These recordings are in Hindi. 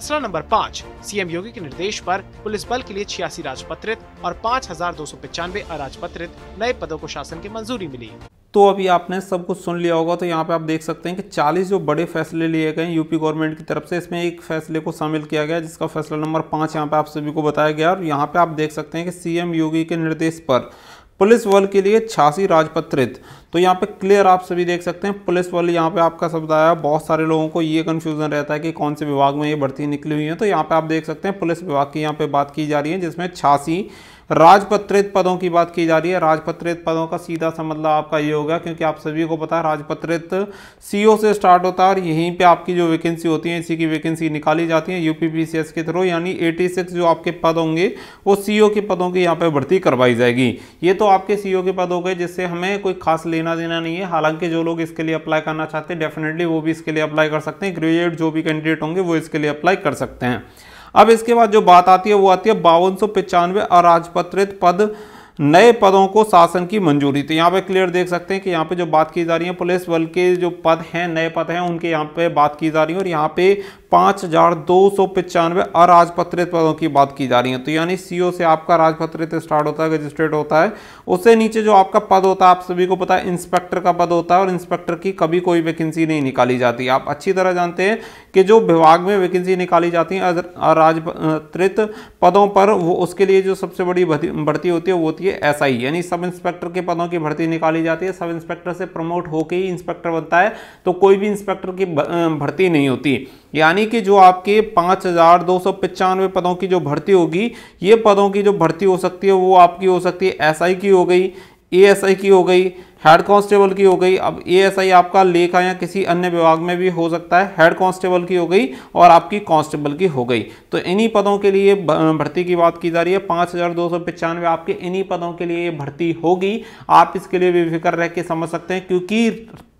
फैसला नंबर पाँच सीएम योगी के निर्देश पर पुलिस बल के लिए छियासी राजपत्रित और पाँच हजार दो सौ पचानवे अराजपत्रित नए पदों को शासन की मंजूरी मिली तो अभी आपने सब कुछ सुन लिया होगा तो यहाँ पे आप देख सकते हैं कि 40 जो बड़े फैसले लिए गए यूपी गवर्नमेंट की तरफ से इसमें एक फैसले को शामिल किया गया जिसका फैसला नंबर पाँच यहाँ पे आप सभी को बताया गया और यहाँ पे आप देख सकते हैं कि सीएम योगी के निर्देश पर पुलिस बल के लिए छियासी राजपत्रित तो यहाँ पे क्लियर आप सभी देख सकते हैं पुलिस वाली यहाँ पे आपका शब्द आया बहुत सारे लोगों को ये कन्फ्यूजन रहता है कि कौन से विभाग में ये भर्ती निकली हुई है तो यहाँ पे आप देख सकते हैं पुलिस विभाग की यहाँ पे बात की जा रही है जिसमें छासी राजपत्रित पदों की बात की जा रही है राजपत्रित पदों का सीधा सा मतलब आपका ये होगा क्योंकि आप सभी को पता है राजपत्रित सीओ से स्टार्ट होता है और यहीं पे आपकी जो वैकेंसी होती है इसी की वैकेंसी निकाली जाती है यूपीपीसीएस के थ्रू यानी 86 जो आपके पद होंगे वो सीओ के पदों की यहाँ पे भर्ती करवाई जाएगी ये तो आपके सीओ के पद हो गए जिससे हमें कोई खास लेना लेना देना नहीं है हालांकि जो लोग इसके लिए अप्लाई करना चाहते हैं डेफिनेटली वो भी इसके लिए अप्लाई कर सकते हैं ग्रेजुएट जो भी कैंडिडेट होंगे वो इसके लिए अप्लाई कर सकते हैं अब इसके बाद जो बात आती है वो आती है बावन सौ और पद नए पदों को शासन की मंजूरी तो यहाँ पे क्लियर देख सकते हैं कि यहाँ पे जो बात की जा रही है पुलिस बल के जो पद हैं नए पद हैं उनके यहाँ पे बात की जा रही है और यहाँ पे पाँच हजार दो सौ पचानवे अराजपत्रित पदों की बात की जा रही है तो यानी सीओ से आपका राजपत्रित स्टार्ट होता है रजिस्ट्रेट होता है उससे नीचे जो आपका पद होता है आप सभी को पता है इंस्पेक्टर का पद होता है और इंस्पेक्टर की कभी कोई वैकेंसी नहीं निकाली जाती आप अच्छी तरह जानते हैं कि जो विभाग में वैकेंसी निकाली जाती है अराजपत्रित पदों पर वो उसके लिए जो सबसे बड़ी बढ़ती होती है वो होती है ये एसआई यानी सब इंस्पेक्टर के पदों की भर्ती निकाली जाती है सब इंस्पेक्टर से प्रमोट होकर ही इंस्पेक्टर बनता है तो कोई भी इंस्पेक्टर की भर्ती नहीं होती यानी कि जो आपके पाँच हज़ार दो सौ पचानवे पदों की जो भर्ती होगी ये पदों की जो भर्ती हो सकती है वो आपकी हो सकती है एस की हो गई ए की हो गई हेड कांस्टेबल की हो गई अब एएसआई आपका लेखा या किसी अन्य विभाग में भी हो सकता है हेड कांस्टेबल की हो गई और आपकी कांस्टेबल की हो गई तो इन्हीं पदों के लिए भर्ती की बात की जा रही है पाँच हज़ार दो सौ पचानवे आपके इन्हीं पदों के लिए भर्ती होगी आप इसके लिए बेफिक्र रह के समझ सकते हैं क्योंकि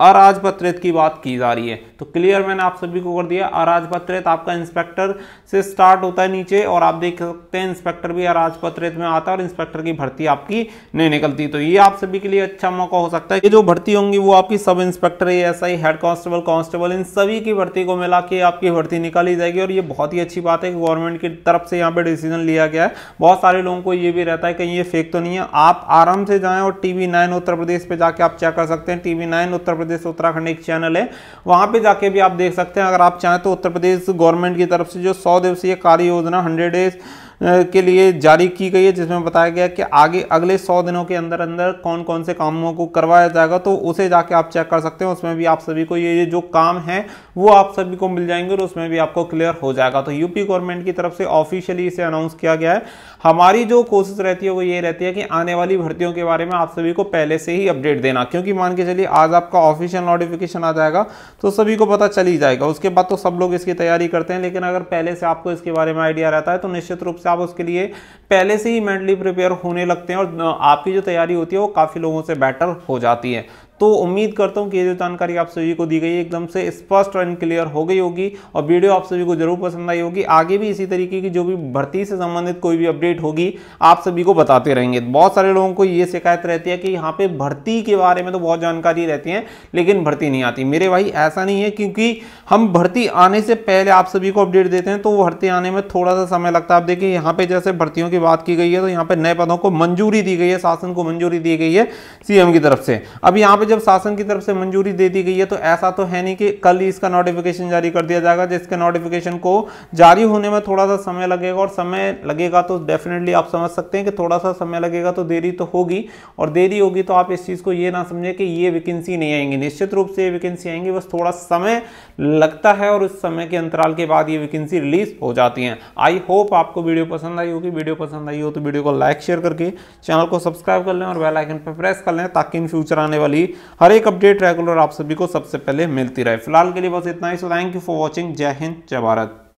अराजपत्रित की बात की जा रही है तो क्लियर मैंने आप सभी को कर दिया अराजपत्रित आपका इंस्पेक्टर से स्टार्ट होता है नीचे और आप देख सकते हैं इंस्पेक्टर भी अराजपत्रित में आता है और इंस्पेक्टर की भर्ती आपकी नहीं निकलती तो ये आप सभी के लिए अच्छा मौका हो सकता है कि जो भर्ती होंगी वो आपकी सब इंस्पेक्टर एस आई हेड कांस्टेबल कांस्टेबल इन सभी की भर्ती को मिला के आपकी भर्ती निकाली जाएगी और ये बहुत ही अच्छी बात है कि गवर्नमेंट की तरफ से यहाँ पे डिसीजन लिया गया है बहुत सारे लोगों को ये भी रहता है कहीं ये फेक तो नहीं है आप आराम से जाएँ और टीवी नाइन उत्तर प्रदेश पे जाके आप चेक कर सकते हैं टीवी नाइन उत्तर प्रदेश प्रदेश उत्तराखंड एक चैनल है वहाँ पे जाके भी आप देख सकते हैं अगर आप चाहें तो उत्तर प्रदेश गवर्नमेंट की तरफ से जो सौ दिवसीय कार्य योजना हंड्रेड डेज के लिए जारी की गई है जिसमें बताया गया कि आगे अगले सौ दिनों के अंदर अंदर कौन कौन से कामों को करवाया जाएगा तो उसे जाके आप चेक कर सकते हैं उसमें भी आप सभी को ये जो काम है वो आप सभी को मिल जाएंगे और उसमें भी आपको क्लियर हो जाएगा तो यूपी गवर्नमेंट की तरफ से ऑफिशियली इसे अनाउंस किया गया है हमारी जो कोशिश रहती है वो ये रहती है कि आने वाली भर्तियों के बारे में आप सभी को पहले से ही अपडेट देना क्योंकि मान के चलिए आज आपका ऑफिशियल नोटिफिकेशन आ जाएगा तो सभी को पता चल ही जाएगा उसके बाद तो सब लोग इसकी तैयारी करते हैं लेकिन अगर पहले से आपको इसके बारे में आइडिया रहता है तो निश्चित रूप से बच्चे आप उसके लिए पहले से ही मेंटली प्रिपेयर होने लगते हैं और आपकी जो तैयारी होती है वो काफ़ी लोगों से बेटर हो जाती है तो उम्मीद करता हूँ कि ये जो जानकारी आप सभी को दी गई है एकदम से स्पष्ट और क्लियर हो गई होगी और वीडियो आप सभी को जरूर पसंद आई होगी आगे भी इसी तरीके की जो भी भर्ती से संबंधित कोई भी अपडेट होगी आप सभी को बताते रहेंगे बहुत सारे लोगों को ये शिकायत रहती है कि यहाँ पे भर्ती के बारे में तो बहुत जानकारी रहती है लेकिन भर्ती नहीं आती मेरे भाई ऐसा नहीं है क्योंकि हम भर्ती आने से पहले आप सभी को अपडेट देते हैं तो भर्ती आने में थोड़ा सा समय लगता है आप देखिए यहाँ पे जैसे भर्तियों की बात की गई है तो यहाँ पे नए पदों को मंजूरी दी गई है शासन को मंजूरी दी गई है सीएम की तरफ से अब यहाँ पे जब शासन की तरफ से मंजूरी दे दी गई है तो ऐसा तो है नहीं कि कल ही इसका नोटिफिकेशन जारी कर दिया जाएगा जिसके नोटिफिकेशन को जारी होने में थोड़ा सा समय लगेगा और समय लगेगा तो डेफिनेटली आप समझ सकते हैं कि थोड़ा सा समय लगेगा तो देरी तो होगी और देरी होगी तो आप इस चीज़ को ये ना समझें कि ये वैकेंसी नहीं आएंगी निश्चित रूप से ये वैकेंसी आएंगी बस थोड़ा समय लगता है और उस समय के अंतराल के बाद ये वैकेंसी रिलीज हो जाती हैं आई होप आपको वीडियो पसंद आई होगी वीडियो पसंद आई हो तो वीडियो को लाइक शेयर करके चैनल को सब्सक्राइब कर लें और बेल आइकन पर प्रेस कर लें ताकि इन फ्यूचर आने वाली हर एक अपडेट रेगुलर आप सभी को सबसे पहले मिलती रहे फिलहाल के लिए बस इतना ही so thank you for watching जय हिंद जय भारत